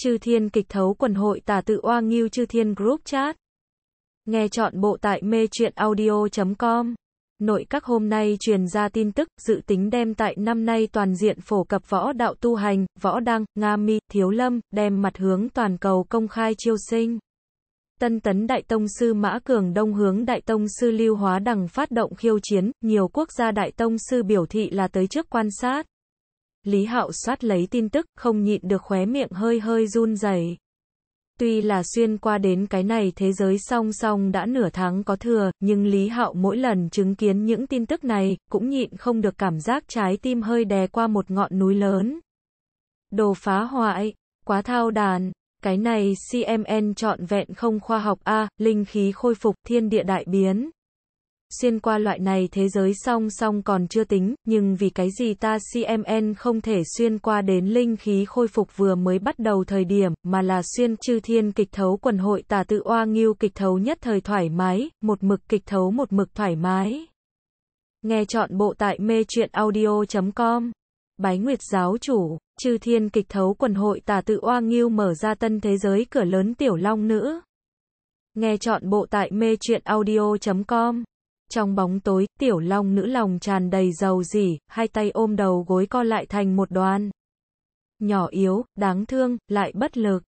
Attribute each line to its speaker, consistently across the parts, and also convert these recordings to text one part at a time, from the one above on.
Speaker 1: Chư Thiên Kịch Thấu Quần Hội Tả Tự Oang Nghiêu Chư Thiên Group Chat. Nghe chọn bộ tại mê truyện audio.com. Nội các hôm nay truyền ra tin tức, dự tính đem tại năm nay toàn diện phổ cập võ đạo tu hành, võ đăng, Nga mi, thiếu lâm, đem mặt hướng toàn cầu công khai chiêu sinh. Tân tấn Đại Tông Sư Mã Cường Đông hướng Đại Tông Sư Lưu Hóa Đằng phát động khiêu chiến, nhiều quốc gia Đại Tông Sư biểu thị là tới trước quan sát. Lý Hạo soát lấy tin tức, không nhịn được khóe miệng hơi hơi run rẩy. Tuy là xuyên qua đến cái này thế giới song song đã nửa tháng có thừa, nhưng Lý Hạo mỗi lần chứng kiến những tin tức này, cũng nhịn không được cảm giác trái tim hơi đè qua một ngọn núi lớn. Đồ phá hoại, quá thao đàn, cái này CMN trọn vẹn không khoa học A, linh khí khôi phục thiên địa đại biến xuyên qua loại này thế giới song song còn chưa tính, nhưng vì cái gì ta CMN không thể xuyên qua đến linh khí khôi phục vừa mới bắt đầu thời điểm, mà là xuyên chư thiên kịch thấu quần hội tà tự oa nghiêu kịch thấu nhất thời thoải mái, một mực kịch thấu một mực thoải mái. Nghe chọn bộ tại mê truyện audio.com Bái Nguyệt giáo chủ, chư thiên kịch thấu quần hội tà tự oa nghiêu mở ra tân thế giới cửa lớn tiểu long nữ. Nghe chọn bộ tại mê truyện audio.com trong bóng tối, tiểu long nữ lòng tràn đầy dầu dỉ, hai tay ôm đầu gối co lại thành một đoàn. Nhỏ yếu, đáng thương, lại bất lực.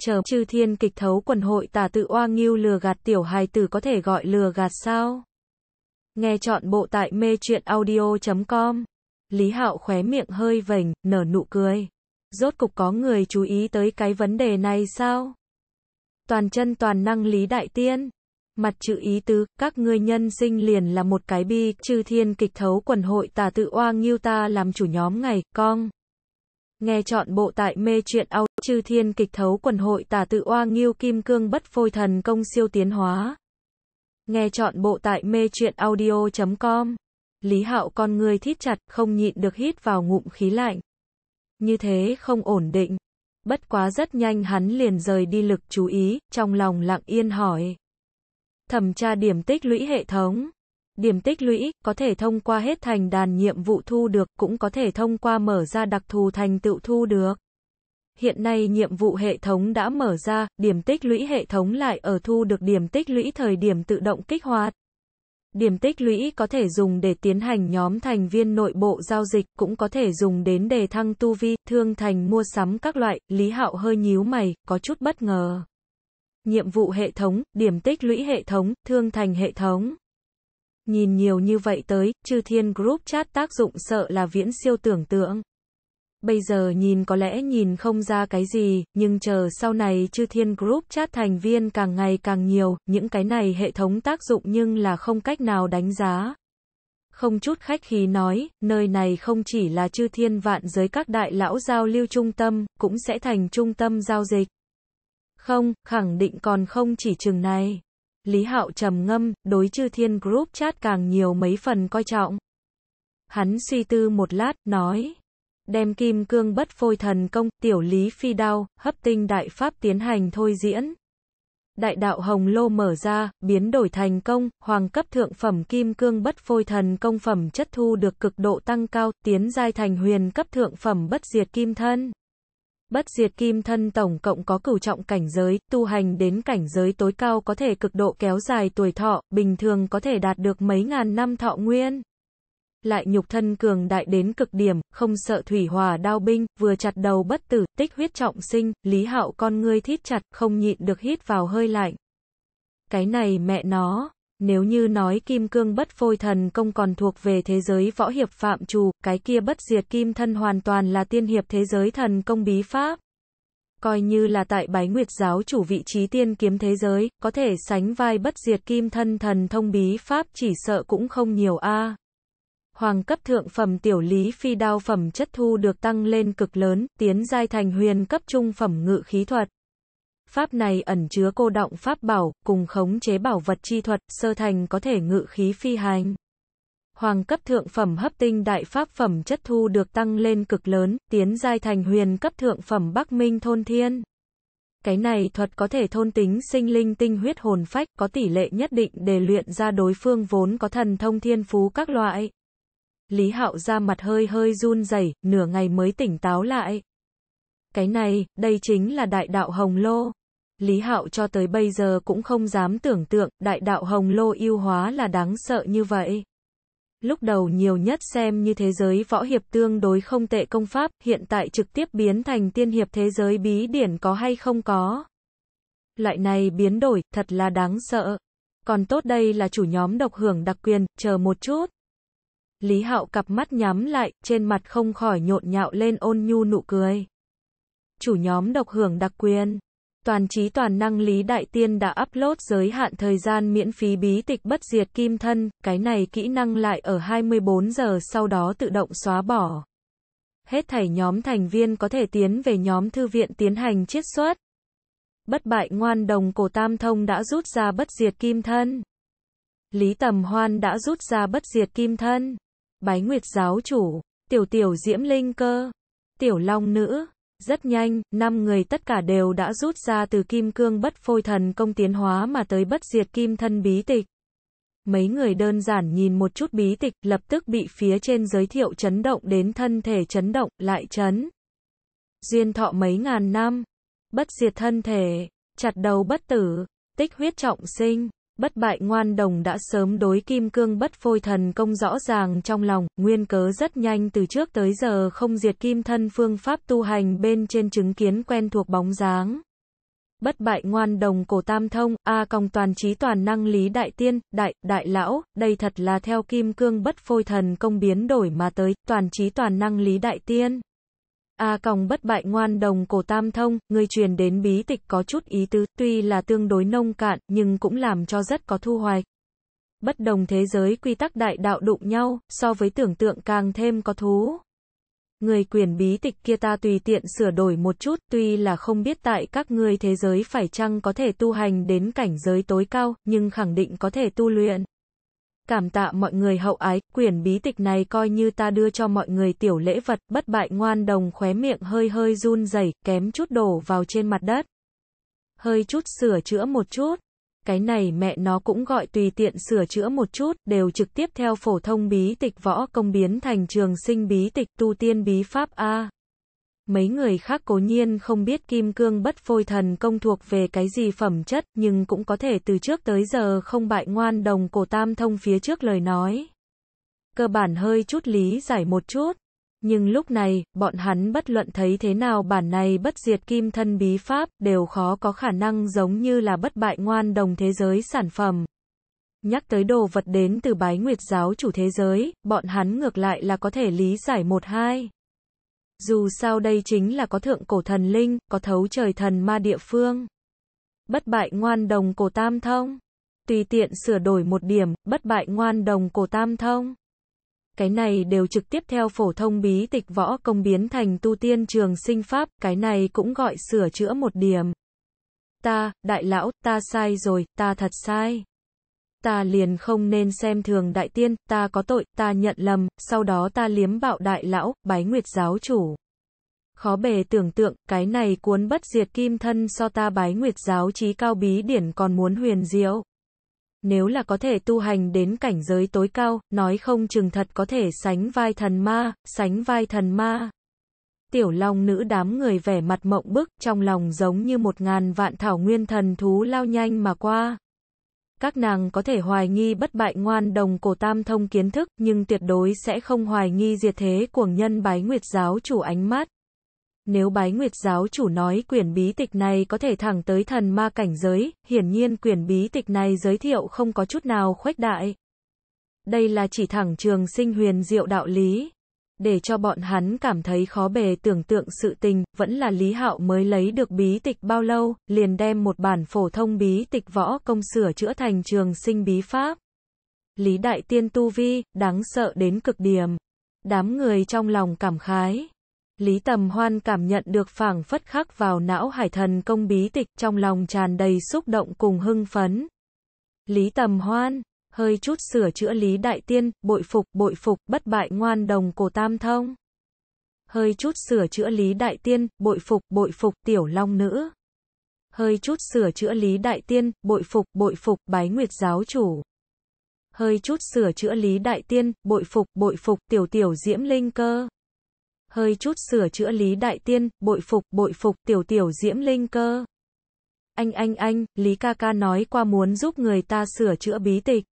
Speaker 1: Chờ chư thiên kịch thấu quần hội tà tự oa nghiêu lừa gạt tiểu hài tử có thể gọi lừa gạt sao? Nghe chọn bộ tại mê chuyện audio.com. Lý Hạo khóe miệng hơi vểnh, nở nụ cười. Rốt cục có người chú ý tới cái vấn đề này sao? Toàn chân toàn năng Lý Đại Tiên. Mặt chữ ý tứ, các ngươi nhân sinh liền là một cái bi, chư thiên kịch thấu quần hội tà tự oang nghiêu ta làm chủ nhóm ngày, con. Nghe chọn bộ tại mê truyện audio chư thiên kịch thấu quần hội tà tự oang nghiêu kim cương bất phôi thần công siêu tiến hóa. Nghe chọn bộ tại mê truyện audio.com. Lý Hạo con người thít chặt, không nhịn được hít vào ngụm khí lạnh. Như thế không ổn định. Bất quá rất nhanh hắn liền rời đi lực chú ý, trong lòng lặng yên hỏi. Thẩm tra điểm tích lũy hệ thống. Điểm tích lũy có thể thông qua hết thành đàn nhiệm vụ thu được, cũng có thể thông qua mở ra đặc thù thành tựu thu được. Hiện nay nhiệm vụ hệ thống đã mở ra, điểm tích lũy hệ thống lại ở thu được điểm tích lũy thời điểm tự động kích hoạt. Điểm tích lũy có thể dùng để tiến hành nhóm thành viên nội bộ giao dịch, cũng có thể dùng đến để thăng tu vi, thương thành mua sắm các loại, Lý Hạo hơi nhíu mày, có chút bất ngờ nhiệm vụ hệ thống, điểm tích lũy hệ thống, thương thành hệ thống. Nhìn nhiều như vậy tới, chư thiên group chat tác dụng sợ là viễn siêu tưởng tượng. Bây giờ nhìn có lẽ nhìn không ra cái gì, nhưng chờ sau này chư thiên group chat thành viên càng ngày càng nhiều, những cái này hệ thống tác dụng nhưng là không cách nào đánh giá. Không chút khách khí nói, nơi này không chỉ là chư thiên vạn giới các đại lão giao lưu trung tâm, cũng sẽ thành trung tâm giao dịch. Không, khẳng định còn không chỉ chừng này. Lý Hạo trầm ngâm, đối chư thiên group chat càng nhiều mấy phần coi trọng. Hắn suy tư một lát, nói. Đem kim cương bất phôi thần công, tiểu lý phi đao, hấp tinh đại pháp tiến hành thôi diễn. Đại đạo hồng lô mở ra, biến đổi thành công, hoàng cấp thượng phẩm kim cương bất phôi thần công phẩm chất thu được cực độ tăng cao, tiến giai thành huyền cấp thượng phẩm bất diệt kim thân. Bất diệt kim thân tổng cộng có cửu trọng cảnh giới, tu hành đến cảnh giới tối cao có thể cực độ kéo dài tuổi thọ, bình thường có thể đạt được mấy ngàn năm thọ nguyên. Lại nhục thân cường đại đến cực điểm, không sợ thủy hòa đao binh, vừa chặt đầu bất tử, tích huyết trọng sinh, lý hạo con ngươi thít chặt, không nhịn được hít vào hơi lạnh. Cái này mẹ nó, nếu như nói kim cương bất phôi thần công còn thuộc về thế giới võ hiệp phạm trù, cái kia bất diệt kim thân hoàn toàn là tiên hiệp thế giới thần công bí pháp. Coi như là tại bái nguyệt giáo chủ vị trí tiên kiếm thế giới, có thể sánh vai bất diệt kim thân thần thông bí pháp chỉ sợ cũng không nhiều a Hoàng cấp thượng phẩm tiểu lý phi đao phẩm chất thu được tăng lên cực lớn, tiến giai thành huyền cấp trung phẩm ngự khí thuật. Pháp này ẩn chứa cô động pháp bảo, cùng khống chế bảo vật chi thuật, sơ thành có thể ngự khí phi hành. Hoàng cấp thượng phẩm hấp tinh đại pháp phẩm chất thu được tăng lên cực lớn, tiến giai thành huyền cấp thượng phẩm Bắc Minh thôn thiên. Cái này thuật có thể thôn tính sinh linh tinh huyết hồn phách, có tỷ lệ nhất định để luyện ra đối phương vốn có thần thông thiên phú các loại. Lý Hạo ra mặt hơi hơi run rẩy, nửa ngày mới tỉnh táo lại. Cái này, đây chính là đại đạo hồng lô. Lý Hạo cho tới bây giờ cũng không dám tưởng tượng, đại đạo hồng lô yêu hóa là đáng sợ như vậy. Lúc đầu nhiều nhất xem như thế giới võ hiệp tương đối không tệ công pháp, hiện tại trực tiếp biến thành tiên hiệp thế giới bí điển có hay không có. Loại này biến đổi, thật là đáng sợ. Còn tốt đây là chủ nhóm độc hưởng đặc quyền, chờ một chút. Lý Hạo cặp mắt nhắm lại, trên mặt không khỏi nhộn nhạo lên ôn nhu nụ cười. Chủ nhóm độc hưởng đặc quyền toàn trí toàn năng Lý Đại Tiên đã upload giới hạn thời gian miễn phí bí tịch bất diệt kim thân, cái này kỹ năng lại ở 24 giờ sau đó tự động xóa bỏ. Hết thảy nhóm thành viên có thể tiến về nhóm thư viện tiến hành chiết xuất. Bất bại ngoan đồng cổ tam thông đã rút ra bất diệt kim thân. Lý Tầm Hoan đã rút ra bất diệt kim thân. Bái Nguyệt giáo chủ, tiểu tiểu diễm linh cơ, tiểu long nữ. Rất nhanh, năm người tất cả đều đã rút ra từ kim cương bất phôi thần công tiến hóa mà tới bất diệt kim thân bí tịch. Mấy người đơn giản nhìn một chút bí tịch, lập tức bị phía trên giới thiệu chấn động đến thân thể chấn động, lại chấn. Duyên thọ mấy ngàn năm, bất diệt thân thể, chặt đầu bất tử, tích huyết trọng sinh. Bất bại ngoan đồng đã sớm đối kim cương bất phôi thần công rõ ràng trong lòng, nguyên cớ rất nhanh từ trước tới giờ không diệt kim thân phương pháp tu hành bên trên chứng kiến quen thuộc bóng dáng. Bất bại ngoan đồng cổ tam thông, A à còng toàn trí toàn năng lý đại tiên, đại, đại lão, đây thật là theo kim cương bất phôi thần công biến đổi mà tới, toàn trí toàn năng lý đại tiên. A à, còng bất bại ngoan đồng cổ tam thông, người truyền đến bí tịch có chút ý tứ, tuy là tương đối nông cạn, nhưng cũng làm cho rất có thu hoài Bất đồng thế giới quy tắc đại đạo đụng nhau, so với tưởng tượng càng thêm có thú. Người quyền bí tịch kia ta tùy tiện sửa đổi một chút, tuy là không biết tại các ngươi thế giới phải chăng có thể tu hành đến cảnh giới tối cao, nhưng khẳng định có thể tu luyện. Cảm tạ mọi người hậu ái, quyển bí tịch này coi như ta đưa cho mọi người tiểu lễ vật, bất bại ngoan đồng khóe miệng hơi hơi run rẩy, kém chút đổ vào trên mặt đất. Hơi chút sửa chữa một chút. Cái này mẹ nó cũng gọi tùy tiện sửa chữa một chút, đều trực tiếp theo phổ thông bí tịch võ công biến thành trường sinh bí tịch tu tiên bí pháp A. Mấy người khác cố nhiên không biết kim cương bất phôi thần công thuộc về cái gì phẩm chất, nhưng cũng có thể từ trước tới giờ không bại ngoan đồng cổ tam thông phía trước lời nói. Cơ bản hơi chút lý giải một chút. Nhưng lúc này, bọn hắn bất luận thấy thế nào bản này bất diệt kim thân bí pháp, đều khó có khả năng giống như là bất bại ngoan đồng thế giới sản phẩm. Nhắc tới đồ vật đến từ bái nguyệt giáo chủ thế giới, bọn hắn ngược lại là có thể lý giải một hai. Dù sao đây chính là có thượng cổ thần linh, có thấu trời thần ma địa phương. Bất bại ngoan đồng cổ tam thông. Tùy tiện sửa đổi một điểm, bất bại ngoan đồng cổ tam thông. Cái này đều trực tiếp theo phổ thông bí tịch võ công biến thành tu tiên trường sinh pháp, cái này cũng gọi sửa chữa một điểm. Ta, đại lão, ta sai rồi, ta thật sai ta liền không nên xem thường đại tiên, ta có tội, ta nhận lầm, sau đó ta liếm bạo đại lão, bái nguyệt giáo chủ. Khó bề tưởng tượng, cái này cuốn bất diệt kim thân so ta bái nguyệt giáo trí cao bí điển còn muốn huyền diệu. Nếu là có thể tu hành đến cảnh giới tối cao, nói không chừng thật có thể sánh vai thần ma, sánh vai thần ma. Tiểu Long nữ đám người vẻ mặt mộng bức, trong lòng giống như một ngàn vạn thảo nguyên thần thú lao nhanh mà qua. Các nàng có thể hoài nghi bất bại ngoan đồng cổ tam thông kiến thức, nhưng tuyệt đối sẽ không hoài nghi diệt thế cuồng nhân bái nguyệt giáo chủ ánh mắt. Nếu bái nguyệt giáo chủ nói quyển bí tịch này có thể thẳng tới thần ma cảnh giới, hiển nhiên quyển bí tịch này giới thiệu không có chút nào khuếch đại. Đây là chỉ thẳng trường sinh huyền diệu đạo lý để cho bọn hắn cảm thấy khó bề tưởng tượng sự tình, vẫn là Lý Hạo mới lấy được bí tịch bao lâu, liền đem một bản phổ thông bí tịch võ công sửa chữa thành trường sinh bí pháp. Lý Đại Tiên Tu Vi, đáng sợ đến cực điểm. Đám người trong lòng cảm khái. Lý Tầm Hoan cảm nhận được phảng phất khắc vào não hải thần công bí tịch trong lòng tràn đầy xúc động cùng hưng phấn. Lý Tầm Hoan hơi chút sửa chữa Lý Đại Tiên, bội phục, bội phục, bất bại ngoan đồng cổ tam thông. Hơi chút sửa chữa Lý Đại Tiên, bội phục, bội phục, tiểu long nữ. Hơi chút sửa chữa Lý Đại Tiên, bội phục, bội phục, bái nguyệt giáo chủ. Hơi chút sửa chữa Lý Đại Tiên, bội phục, bội phục, tiểu tiểu diễm linh cơ. Hơi chút sửa chữa Lý Đại Tiên, bội phục, bội phục, tiểu tiểu diễm linh cơ. Anh anh anh, Lý ca ca nói qua muốn giúp người ta sửa chữa bí tịch.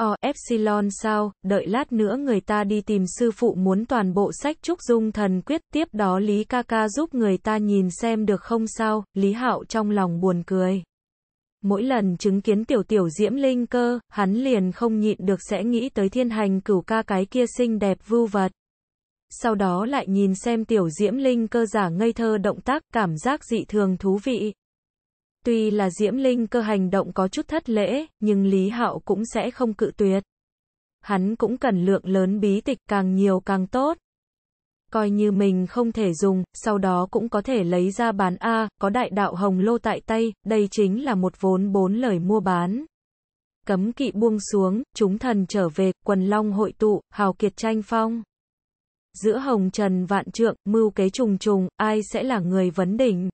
Speaker 1: O epsilon sao, đợi lát nữa người ta đi tìm sư phụ muốn toàn bộ sách trúc dung thần quyết, tiếp đó Lý ca ca giúp người ta nhìn xem được không sao, Lý Hạo trong lòng buồn cười. Mỗi lần chứng kiến tiểu tiểu diễm linh cơ, hắn liền không nhịn được sẽ nghĩ tới thiên hành cửu ca cái kia xinh đẹp vưu vật. Sau đó lại nhìn xem tiểu diễm linh cơ giả ngây thơ động tác, cảm giác dị thường thú vị. Tuy là Diễm Linh cơ hành động có chút thất lễ, nhưng Lý Hạo cũng sẽ không cự tuyệt. Hắn cũng cần lượng lớn bí tịch càng nhiều càng tốt. Coi như mình không thể dùng, sau đó cũng có thể lấy ra bán A, có đại đạo hồng lô tại tay, đây chính là một vốn bốn lời mua bán. Cấm kỵ buông xuống, chúng thần trở về, quần long hội tụ, hào kiệt tranh phong. Giữa hồng trần vạn trượng, mưu kế trùng trùng, ai sẽ là người vấn đỉnh?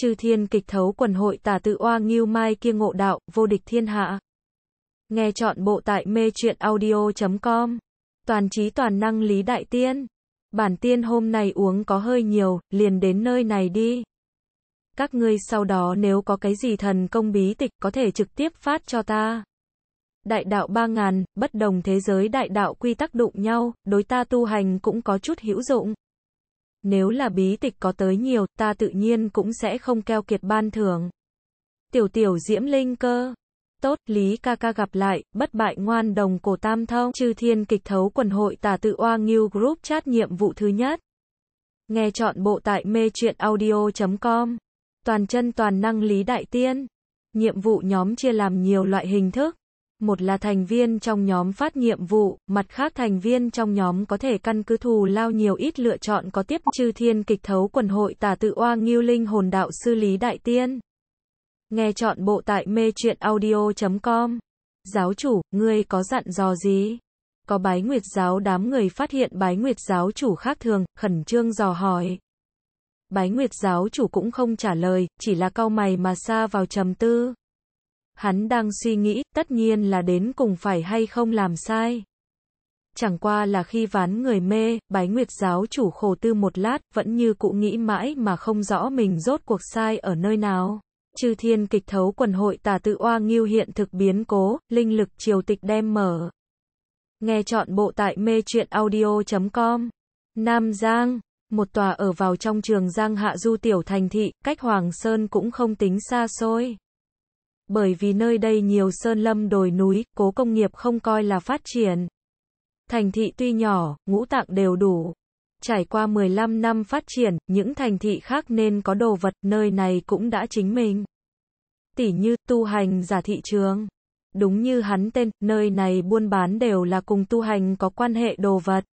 Speaker 1: chư thiên kịch thấu quần hội tả tự oa nghiêu mai kia ngộ đạo, vô địch thiên hạ. Nghe chọn bộ tại mê truyện audio.com. Toàn trí toàn năng lý đại tiên. Bản tiên hôm nay uống có hơi nhiều, liền đến nơi này đi. Các ngươi sau đó nếu có cái gì thần công bí tịch có thể trực tiếp phát cho ta. Đại đạo ba ngàn, bất đồng thế giới đại đạo quy tắc đụng nhau, đối ta tu hành cũng có chút hữu dụng nếu là bí tịch có tới nhiều, ta tự nhiên cũng sẽ không keo kiệt ban thưởng. Tiểu tiểu diễm linh cơ. Tốt, Lý ca ca gặp lại, bất bại ngoan đồng cổ tam thông, chư thiên kịch thấu quần hội tà tự oa nghiêu group chat nhiệm vụ thứ nhất. Nghe chọn bộ tại mê truyện audio.com. Toàn chân toàn năng Lý Đại Tiên. Nhiệm vụ nhóm chia làm nhiều loại hình thức một là thành viên trong nhóm phát nhiệm vụ, mặt khác thành viên trong nhóm có thể căn cứ thù lao nhiều ít lựa chọn có tiếp chư thiên kịch thấu quần hội tà tự oa nghiêu linh hồn đạo sư lý đại tiên. Nghe chọn bộ tại mê truyện audio.com. Giáo chủ, ngươi có dặn dò gì? Có bái nguyệt giáo đám người phát hiện bái nguyệt giáo chủ khác thường, khẩn trương dò hỏi. Bái nguyệt giáo chủ cũng không trả lời, chỉ là cau mày mà xa vào trầm tư. Hắn đang suy nghĩ, tất nhiên là đến cùng phải hay không làm sai. Chẳng qua là khi ván người mê, bái nguyệt giáo chủ khổ tư một lát, vẫn như cụ nghĩ mãi mà không rõ mình rốt cuộc sai ở nơi nào. Chư thiên kịch thấu quần hội tà tự oa nghiêu hiện thực biến cố, linh lực triều tịch đem mở. Nghe chọn bộ tại mê truyện audio.com. Nam Giang, một tòa ở vào trong trường Giang Hạ Du tiểu thành thị, cách Hoàng Sơn cũng không tính xa xôi bởi vì nơi đây nhiều sơn lâm đồi núi, cố công nghiệp không coi là phát triển. Thành thị tuy nhỏ, ngũ tạng đều đủ. Trải qua 15 năm phát triển, những thành thị khác nên có đồ vật, nơi này cũng đã chính mình. tỷ như tu hành giả thị trường. Đúng như hắn tên, nơi này buôn bán đều là cùng tu hành có quan hệ đồ vật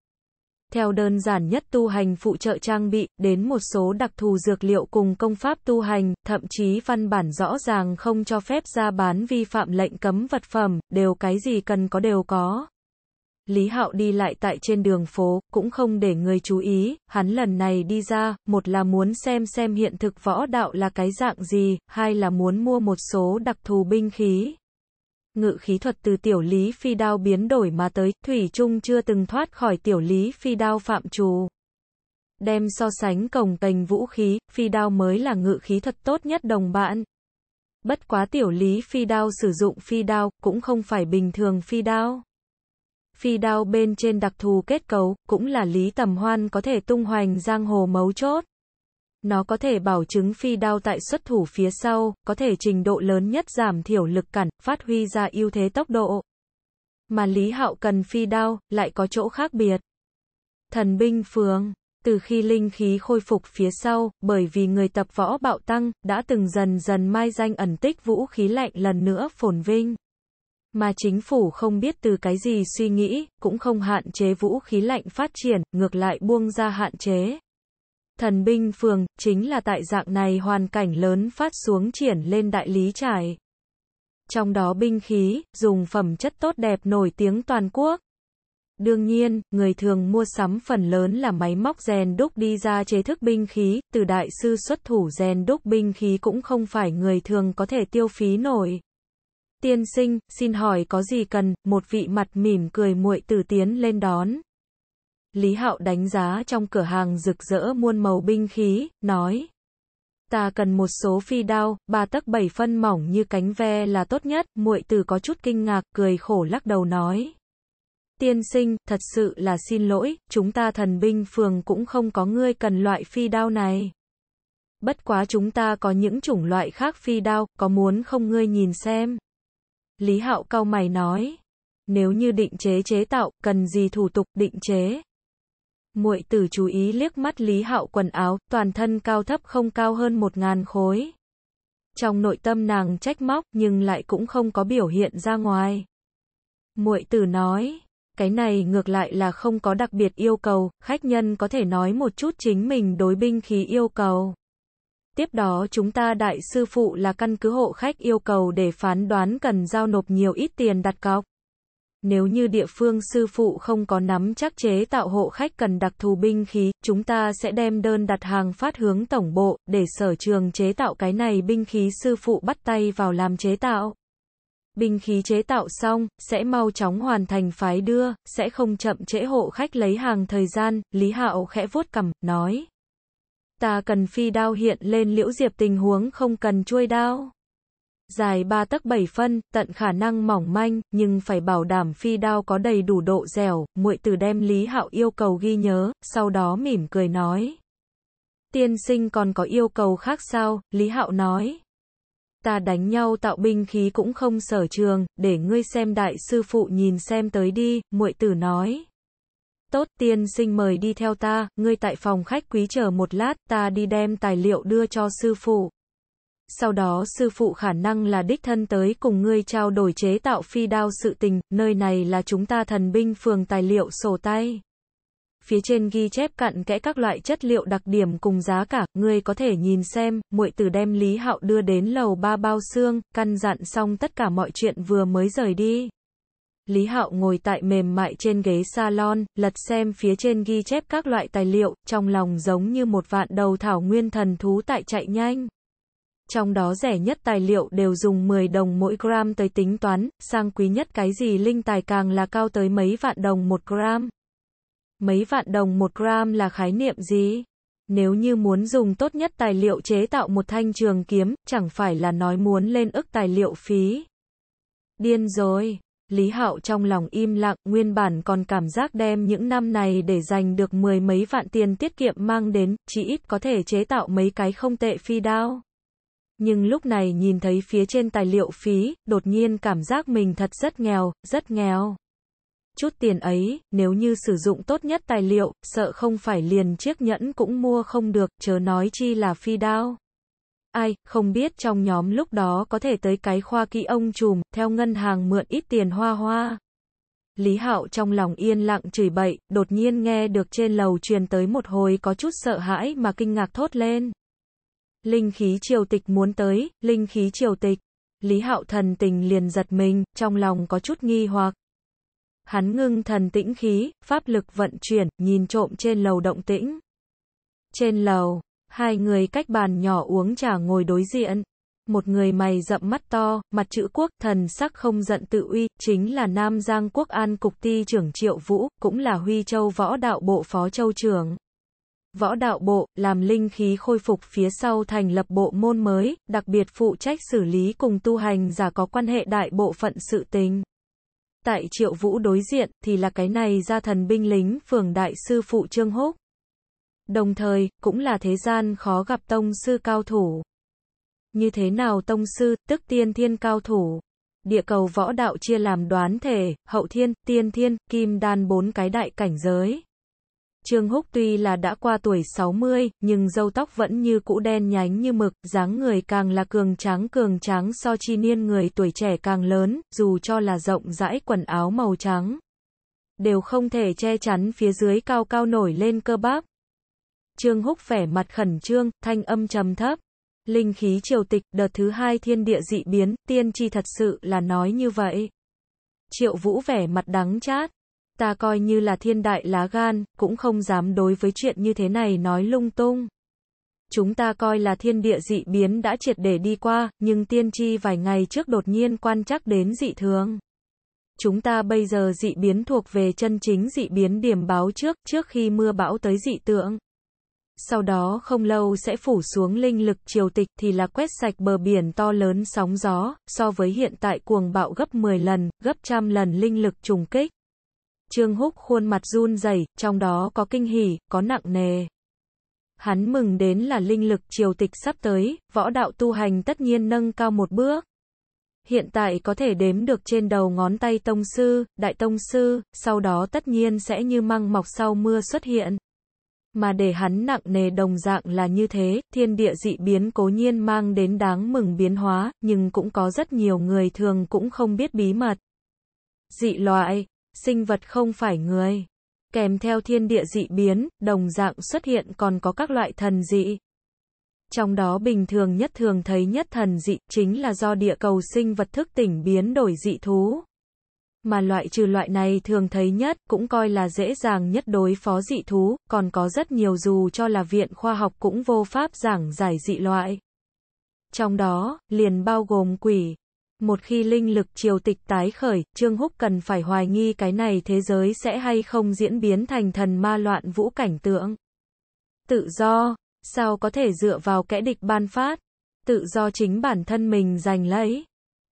Speaker 1: theo đơn giản nhất tu hành phụ trợ trang bị, đến một số đặc thù dược liệu cùng công pháp tu hành, thậm chí văn bản rõ ràng không cho phép ra bán vi phạm lệnh cấm vật phẩm, đều cái gì cần có đều có. Lý Hạo đi lại tại trên đường phố, cũng không để người chú ý, hắn lần này đi ra, một là muốn xem xem hiện thực võ đạo là cái dạng gì, hai là muốn mua một số đặc thù binh khí, ngự khí thuật từ tiểu lý phi đao biến đổi mà tới, Thủy Trung chưa từng thoát khỏi tiểu lý phi đao phạm trù. Đem so sánh cổng cành vũ khí, phi đao mới là ngự khí thuật tốt nhất đồng bạn. Bất quá tiểu lý phi đao sử dụng phi đao, cũng không phải bình thường phi đao. Phi đao bên trên đặc thù kết cấu, cũng là lý tầm hoan có thể tung hoành giang hồ mấu chốt. Nó có thể bảo chứng phi đao tại xuất thủ phía sau, có thể trình độ lớn nhất giảm thiểu lực cản, phát huy ra ưu thế tốc độ. Mà Lý Hạo cần phi đao, lại có chỗ khác biệt. Thần binh phường từ khi linh khí khôi phục phía sau, bởi vì người tập võ bạo tăng, đã từng dần dần mai danh ẩn tích vũ khí lạnh lần nữa phồn vinh. Mà chính phủ không biết từ cái gì suy nghĩ, cũng không hạn chế vũ khí lạnh phát triển, ngược lại buông ra hạn chế thần binh phường, chính là tại dạng này hoàn cảnh lớn phát xuống triển lên đại lý trải. Trong đó binh khí, dùng phẩm chất tốt đẹp nổi tiếng toàn quốc. Đương nhiên, người thường mua sắm phần lớn là máy móc rèn đúc đi ra chế thức binh khí, từ đại sư xuất thủ rèn đúc binh khí cũng không phải người thường có thể tiêu phí nổi. Tiên sinh, xin hỏi có gì cần, một vị mặt mỉm cười muội tử tiến lên đón. Lý Hạo đánh giá trong cửa hàng rực rỡ muôn màu binh khí, nói. Ta cần một số phi đao, ba tấc bảy phân mỏng như cánh ve là tốt nhất, muội từ có chút kinh ngạc, cười khổ lắc đầu nói. Tiên sinh, thật sự là xin lỗi, chúng ta thần binh phường cũng không có ngươi cần loại phi đao này. Bất quá chúng ta có những chủng loại khác phi đao, có muốn không ngươi nhìn xem? Lý Hạo cau mày nói. Nếu như định chế chế tạo, cần gì thủ tục định chế? muội tử chú ý liếc mắt Lý Hạo quần áo, toàn thân cao thấp không cao hơn một ngàn khối. Trong nội tâm nàng trách móc nhưng lại cũng không có biểu hiện ra ngoài. Muội tử nói, cái này ngược lại là không có đặc biệt yêu cầu, khách nhân có thể nói một chút chính mình đối binh khí yêu cầu. Tiếp đó chúng ta đại sư phụ là căn cứ hộ khách yêu cầu để phán đoán cần giao nộp nhiều ít tiền đặt cọc nếu như địa phương sư phụ không có nắm chắc chế tạo hộ khách cần đặc thù binh khí, chúng ta sẽ đem đơn đặt hàng phát hướng tổng bộ, để sở trường chế tạo cái này binh khí sư phụ bắt tay vào làm chế tạo. Binh khí chế tạo xong, sẽ mau chóng hoàn thành phái đưa, sẽ không chậm trễ hộ khách lấy hàng thời gian, Lý Hạo khẽ vuốt cầm, nói. Ta cần phi đao hiện lên liễu diệp tình huống không cần chuôi đao dài 3 tấc 7 phân, tận khả năng mỏng manh, nhưng phải bảo đảm phi đao có đầy đủ độ dẻo, muội tử đem Lý Hạo yêu cầu ghi nhớ, sau đó mỉm cười nói. Tiên sinh còn có yêu cầu khác sao, Lý Hạo nói. Ta đánh nhau tạo binh khí cũng không sở trường, để ngươi xem đại sư phụ nhìn xem tới đi, muội tử nói. Tốt tiên sinh mời đi theo ta, ngươi tại phòng khách quý chờ một lát, ta đi đem tài liệu đưa cho sư phụ sau đó sư phụ khả năng là đích thân tới cùng ngươi trao đổi chế tạo phi đao sự tình, nơi này là chúng ta thần binh phường tài liệu sổ tay. Phía trên ghi chép cặn kẽ các loại chất liệu đặc điểm cùng giá cả, ngươi có thể nhìn xem, muội tử đem Lý Hạo đưa đến lầu ba bao xương, căn dặn xong tất cả mọi chuyện vừa mới rời đi. Lý Hạo ngồi tại mềm mại trên ghế salon, lật xem phía trên ghi chép các loại tài liệu, trong lòng giống như một vạn đầu thảo nguyên thần thú tại chạy nhanh trong đó rẻ nhất tài liệu đều dùng 10 đồng mỗi gram tới tính toán, sang quý nhất cái gì linh tài càng là cao tới mấy vạn đồng một gram. Mấy vạn đồng một gram là khái niệm gì? Nếu như muốn dùng tốt nhất tài liệu chế tạo một thanh trường kiếm, chẳng phải là nói muốn lên ức tài liệu phí. Điên rồi. Lý Hạo trong lòng im lặng, nguyên bản còn cảm giác đem những năm này để dành được mười mấy vạn tiền tiết kiệm mang đến, chỉ ít có thể chế tạo mấy cái không tệ phi đao. Nhưng lúc này nhìn thấy phía trên tài liệu phí, đột nhiên cảm giác mình thật rất nghèo, rất nghèo. Chút tiền ấy, nếu như sử dụng tốt nhất tài liệu, sợ không phải liền chiếc nhẫn cũng mua không được, chớ nói chi là phi đao. Ai, không biết trong nhóm lúc đó có thể tới cái khoa kỹ ông trùm, theo ngân hàng mượn ít tiền hoa hoa. Lý Hạo trong lòng yên lặng chửi bậy, đột nhiên nghe được trên lầu truyền tới một hồi có chút sợ hãi mà kinh ngạc thốt lên linh khí triều tịch muốn tới, linh khí triều tịch. Lý Hạo thần tình liền giật mình, trong lòng có chút nghi hoặc. Hắn ngưng thần tĩnh khí, pháp lực vận chuyển, nhìn trộm trên lầu động tĩnh. Trên lầu, hai người cách bàn nhỏ uống trà ngồi đối diện. Một người mày rậm mắt to, mặt chữ quốc, thần sắc không giận tự uy, chính là Nam Giang Quốc An Cục Ti trưởng Triệu Vũ, cũng là Huy Châu Võ Đạo Bộ Phó Châu trưởng võ đạo bộ, làm linh khí khôi phục phía sau thành lập bộ môn mới, đặc biệt phụ trách xử lý cùng tu hành giả có quan hệ đại bộ phận sự tình. Tại triệu vũ đối diện, thì là cái này gia thần binh lính phường đại sư phụ Trương Húc. Đồng thời, cũng là thế gian khó gặp tông sư cao thủ. Như thế nào tông sư, tức tiên thiên cao thủ. Địa cầu võ đạo chia làm đoán thể, hậu thiên, tiên thiên, kim đan bốn cái đại cảnh giới. Trương Húc tuy là đã qua tuổi 60, nhưng râu tóc vẫn như cũ đen nhánh như mực, dáng người càng là cường tráng cường tráng so chi niên người tuổi trẻ càng lớn, dù cho là rộng rãi quần áo màu trắng. Đều không thể che chắn phía dưới cao cao nổi lên cơ bắp. Trương Húc vẻ mặt khẩn trương, thanh âm trầm thấp. Linh khí triều tịch, đợt thứ hai thiên địa dị biến, tiên tri thật sự là nói như vậy. Triệu Vũ vẻ mặt đắng chát, ta coi như là thiên đại lá gan, cũng không dám đối với chuyện như thế này nói lung tung. Chúng ta coi là thiên địa dị biến đã triệt để đi qua, nhưng tiên tri vài ngày trước đột nhiên quan chắc đến dị thường. Chúng ta bây giờ dị biến thuộc về chân chính dị biến điểm báo trước, trước khi mưa bão tới dị tượng. Sau đó không lâu sẽ phủ xuống linh lực triều tịch thì là quét sạch bờ biển to lớn sóng gió, so với hiện tại cuồng bạo gấp 10 lần, gấp trăm lần linh lực trùng kích. Trương Húc khuôn mặt run rẩy, trong đó có kinh hỉ, có nặng nề. Hắn mừng đến là linh lực triều tịch sắp tới, võ đạo tu hành tất nhiên nâng cao một bước. Hiện tại có thể đếm được trên đầu ngón tay tông sư, đại tông sư, sau đó tất nhiên sẽ như măng mọc sau mưa xuất hiện. Mà để hắn nặng nề đồng dạng là như thế, thiên địa dị biến cố nhiên mang đến đáng mừng biến hóa, nhưng cũng có rất nhiều người thường cũng không biết bí mật dị loại, sinh vật không phải người. Kèm theo thiên địa dị biến, đồng dạng xuất hiện còn có các loại thần dị. Trong đó bình thường nhất thường thấy nhất thần dị, chính là do địa cầu sinh vật thức tỉnh biến đổi dị thú. Mà loại trừ loại này thường thấy nhất, cũng coi là dễ dàng nhất đối phó dị thú, còn có rất nhiều dù cho là viện khoa học cũng vô pháp giảng giải dị loại. Trong đó, liền bao gồm quỷ, một khi linh lực triều tịch tái khởi, Trương Húc cần phải hoài nghi cái này thế giới sẽ hay không diễn biến thành thần ma loạn vũ cảnh tượng. Tự do, sao có thể dựa vào kẻ địch ban phát? Tự do chính bản thân mình giành lấy.